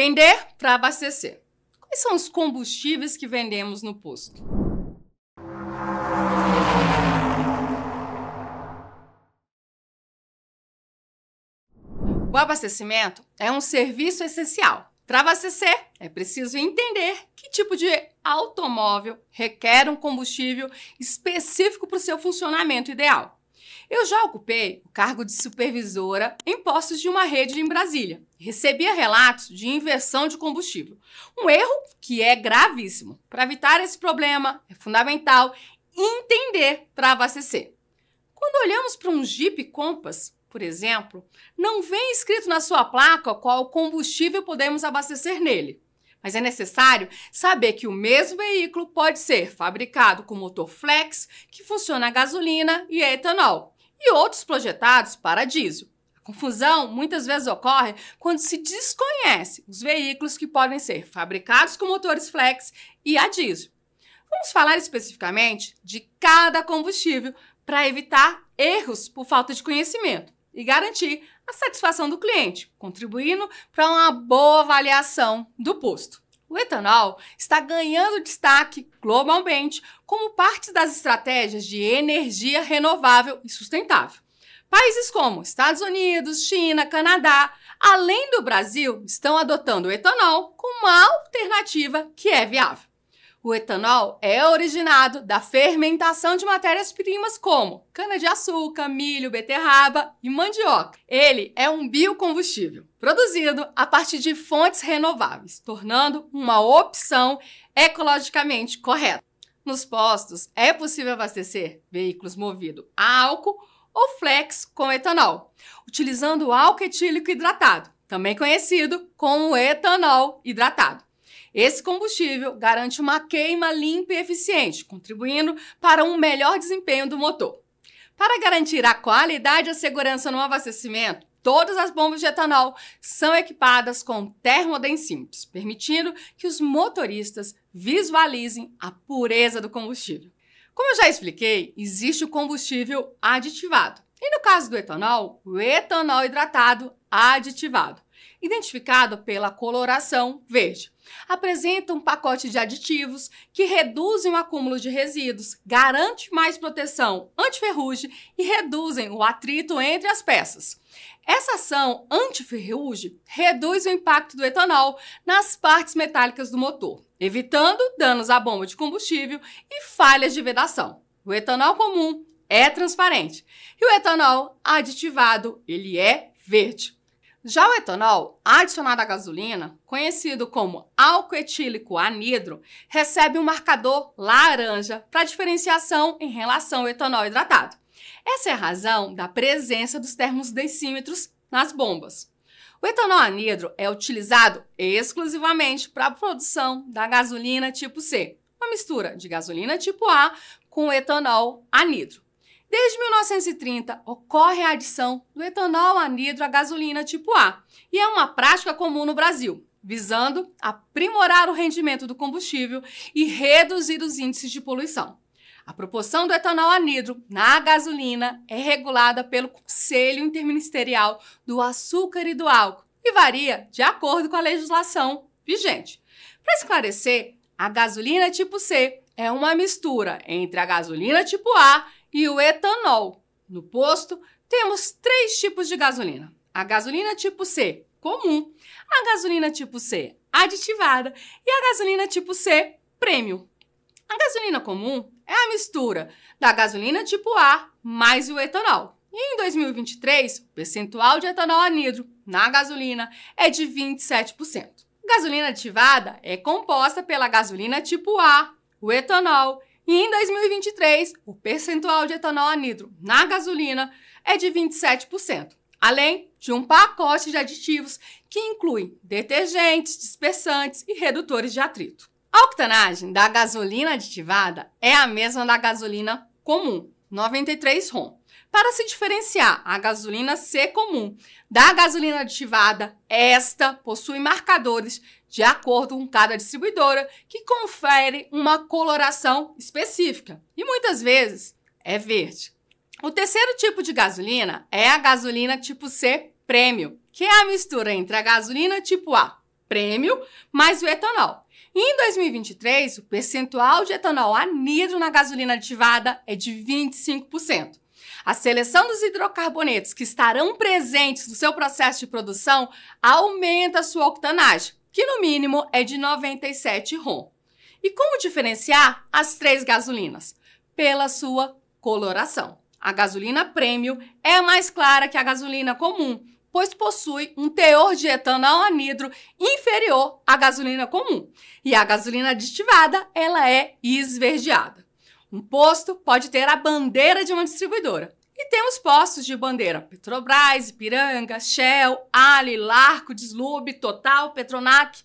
Entender para abastecer. Quais são os combustíveis que vendemos no posto? O abastecimento é um serviço essencial. Para abastecer, é preciso entender que tipo de automóvel requer um combustível específico para o seu funcionamento ideal. Eu já ocupei o cargo de supervisora em postos de uma rede em Brasília. Recebia relatos de inversão de combustível. Um erro que é gravíssimo. Para evitar esse problema, é fundamental entender para abastecer. Quando olhamos para um Jeep Compass, por exemplo, não vem escrito na sua placa qual combustível podemos abastecer nele. Mas é necessário saber que o mesmo veículo pode ser fabricado com motor flex, que funciona a gasolina e a etanol, e outros projetados para diesel. A confusão muitas vezes ocorre quando se desconhece os veículos que podem ser fabricados com motores flex e a diesel. Vamos falar especificamente de cada combustível para evitar erros por falta de conhecimento e garantir a satisfação do cliente, contribuindo para uma boa avaliação do posto. O etanol está ganhando destaque globalmente como parte das estratégias de energia renovável e sustentável. Países como Estados Unidos, China, Canadá, além do Brasil, estão adotando o etanol como uma alternativa que é viável. O etanol é originado da fermentação de matérias-primas como cana-de-açúcar, milho, beterraba e mandioca. Ele é um biocombustível produzido a partir de fontes renováveis, tornando uma opção ecologicamente correta. Nos postos é possível abastecer veículos movidos a álcool ou flex com etanol, utilizando o álcool etílico hidratado, também conhecido como etanol hidratado. Esse combustível garante uma queima limpa e eficiente, contribuindo para um melhor desempenho do motor. Para garantir a qualidade e a segurança no abastecimento, todas as bombas de etanol são equipadas com termodensímetros, permitindo que os motoristas visualizem a pureza do combustível. Como eu já expliquei, existe o combustível aditivado. E no caso do etanol, o etanol hidratado aditivado identificado pela coloração verde. Apresenta um pacote de aditivos que reduzem o acúmulo de resíduos, garante mais proteção antiferrugem e reduzem o atrito entre as peças. Essa ação antiferrugem reduz o impacto do etanol nas partes metálicas do motor, evitando danos à bomba de combustível e falhas de vedação. O etanol comum é transparente e o etanol aditivado, ele é verde. Já o etanol, adicionado à gasolina, conhecido como álcool etílico anidro, recebe um marcador laranja para diferenciação em relação ao etanol hidratado. Essa é a razão da presença dos termos decímetros nas bombas. O etanol anidro é utilizado exclusivamente para a produção da gasolina tipo C, uma mistura de gasolina tipo A com etanol anidro. Desde 1930, ocorre a adição do etanol anidro à gasolina tipo A, e é uma prática comum no Brasil, visando aprimorar o rendimento do combustível e reduzir os índices de poluição. A proporção do etanol anidro na gasolina é regulada pelo Conselho Interministerial do Açúcar e do Álcool e varia de acordo com a legislação vigente. Para esclarecer, a gasolina tipo C é uma mistura entre a gasolina tipo A e o etanol. No posto, temos três tipos de gasolina: a gasolina tipo C, comum, a gasolina tipo C, aditivada e a gasolina tipo C, prêmio. A gasolina comum é a mistura da gasolina tipo A mais o etanol. E em 2023, o percentual de etanol anidro na gasolina é de 27%. Gasolina ativada é composta pela gasolina tipo A, o etanol e em 2023, o percentual de etanol anidro na gasolina é de 27%, além de um pacote de aditivos que inclui detergentes, dispersantes e redutores de atrito. A octanagem da gasolina aditivada é a mesma da gasolina comum, 93 ROM. Para se diferenciar a gasolina C comum da gasolina aditivada, esta possui marcadores de acordo com cada distribuidora, que confere uma coloração específica e muitas vezes é verde. O terceiro tipo de gasolina é a gasolina tipo C prêmio, que é a mistura entre a gasolina tipo A prêmio mais o etanol. Em 2023, o percentual de etanol anidro na gasolina ativada é de 25%. A seleção dos hidrocarbonetos que estarão presentes no seu processo de produção aumenta a sua octanagem, que no mínimo é de 97 RON. E como diferenciar as três gasolinas? Pela sua coloração. A gasolina premium é mais clara que a gasolina comum, pois possui um teor de etanol anidro inferior à gasolina comum. E a gasolina aditivada, ela é esverdeada. Um posto pode ter a bandeira de uma distribuidora, e temos postos de bandeira: Petrobras, Ipiranga, Shell, Ali, Larco, Deslube, Total, Petronac.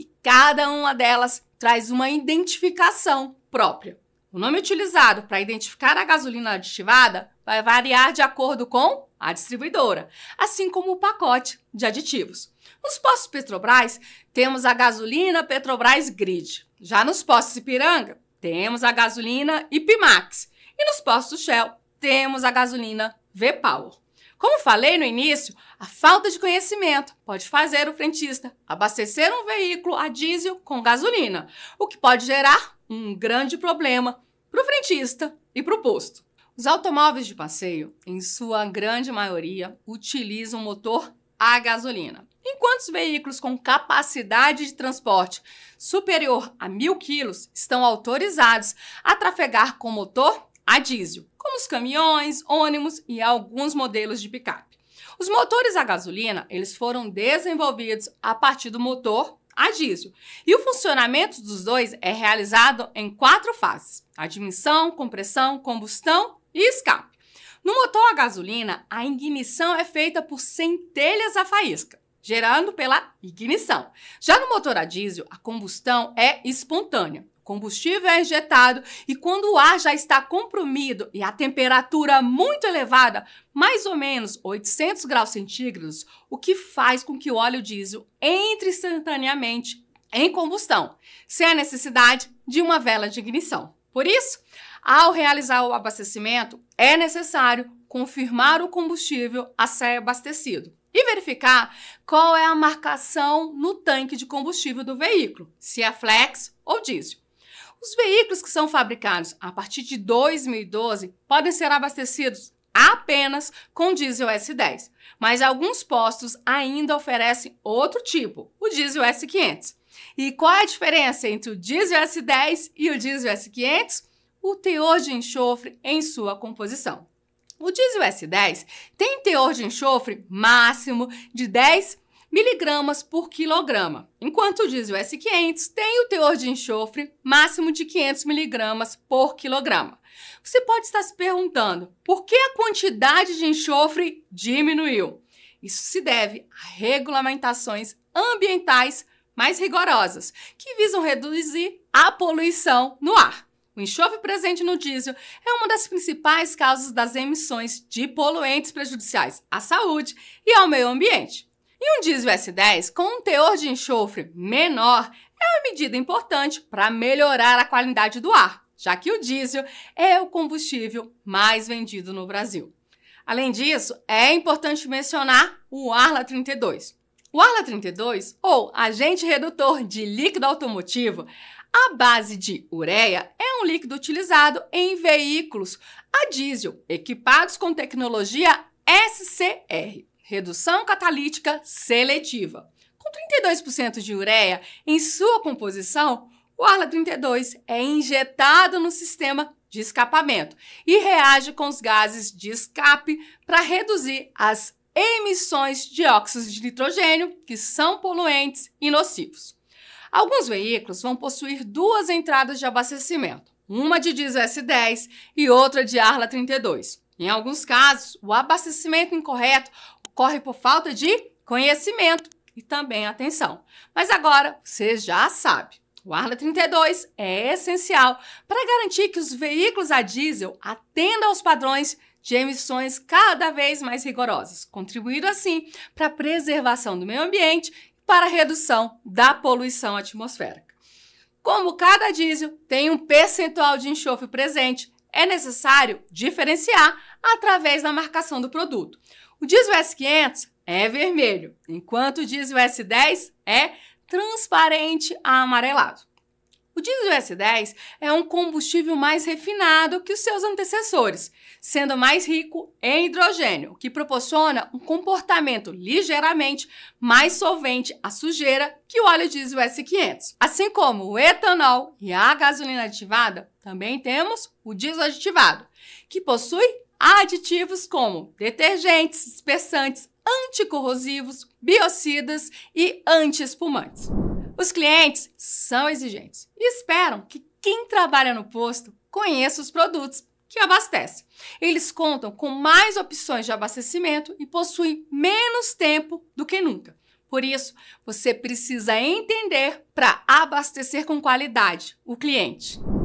E cada uma delas traz uma identificação própria. O nome utilizado para identificar a gasolina aditivada vai variar de acordo com a distribuidora, assim como o pacote de aditivos. Nos postos Petrobras, temos a gasolina Petrobras Grid. Já nos postos Ipiranga, temos a gasolina Ipimax. E nos postos Shell, temos a gasolina V-Power. Como falei no início, a falta de conhecimento pode fazer o frentista abastecer um veículo a diesel com gasolina, o que pode gerar um grande problema para o frentista e para o posto. Os automóveis de passeio, em sua grande maioria, utilizam motor a gasolina. Enquanto os veículos com capacidade de transporte superior a mil quilos estão autorizados a trafegar com motor a diesel, como os caminhões, ônibus e alguns modelos de picape. Os motores a gasolina, eles foram desenvolvidos a partir do motor a diesel. E o funcionamento dos dois é realizado em quatro fases: admissão, compressão, combustão e escape. No motor a gasolina, a ignição é feita por centelhas a faísca, gerando pela ignição. Já no motor a diesel, a combustão é espontânea combustível é injetado e quando o ar já está comprimido e a temperatura muito elevada, mais ou menos 800 graus centígrados, o que faz com que o óleo diesel entre instantaneamente em combustão, sem a necessidade de uma vela de ignição. Por isso, ao realizar o abastecimento, é necessário confirmar o combustível a ser abastecido e verificar qual é a marcação no tanque de combustível do veículo, se é flex ou diesel. Os veículos que são fabricados a partir de 2012 podem ser abastecidos apenas com diesel S10, mas alguns postos ainda oferecem outro tipo, o diesel S500. E qual é a diferença entre o diesel S10 e o diesel S500? O teor de enxofre em sua composição. O diesel S10 tem teor de enxofre máximo de 10 miligramas por quilograma, enquanto o diesel S500 tem o teor de enxofre máximo de 500 miligramas por quilograma. Você pode estar se perguntando por que a quantidade de enxofre diminuiu. Isso se deve a regulamentações ambientais mais rigorosas, que visam reduzir a poluição no ar. O enxofre presente no diesel é uma das principais causas das emissões de poluentes prejudiciais à saúde e ao meio ambiente. E um diesel S10 com um teor de enxofre menor é uma medida importante para melhorar a qualidade do ar, já que o diesel é o combustível mais vendido no Brasil. Além disso, é importante mencionar o Arla 32. O Arla 32, ou agente redutor de líquido automotivo, a base de ureia é um líquido utilizado em veículos a diesel equipados com tecnologia SCR redução catalítica seletiva. Com 32% de ureia em sua composição, o ARLA 32 é injetado no sistema de escapamento e reage com os gases de escape para reduzir as emissões de óxidos de nitrogênio, que são poluentes e nocivos. Alguns veículos vão possuir duas entradas de abastecimento, uma de diesel S10 e outra de Arla 32. Em alguns casos, o abastecimento incorreto ocorre por falta de conhecimento e também atenção. Mas agora você já sabe. O Arla 32 é essencial para garantir que os veículos a diesel atendam aos padrões de emissões cada vez mais rigorosas, contribuindo assim para a preservação do meio ambiente e para a redução da poluição atmosférica. Como cada diesel tem um percentual de enxofre presente, é necessário diferenciar através da marcação do produto. O diesel S500 é vermelho, enquanto o diesel S10 é transparente a amarelado. O diesel S10 é um combustível mais refinado que os seus antecessores, sendo mais rico em hidrogênio, que proporciona um comportamento ligeiramente mais solvente à sujeira que o óleo diesel S500. Assim como o etanol e a gasolina aditivada, também temos o diesel aditivado, que possui aditivos como detergentes, espessantes, anticorrosivos, biocidas e antiespumantes. Os clientes são exigentes e esperam que quem trabalha no posto conheça os produtos que abastece. Eles contam com mais opções de abastecimento e possuem menos tempo do que nunca. Por isso, você precisa entender para abastecer com qualidade o cliente.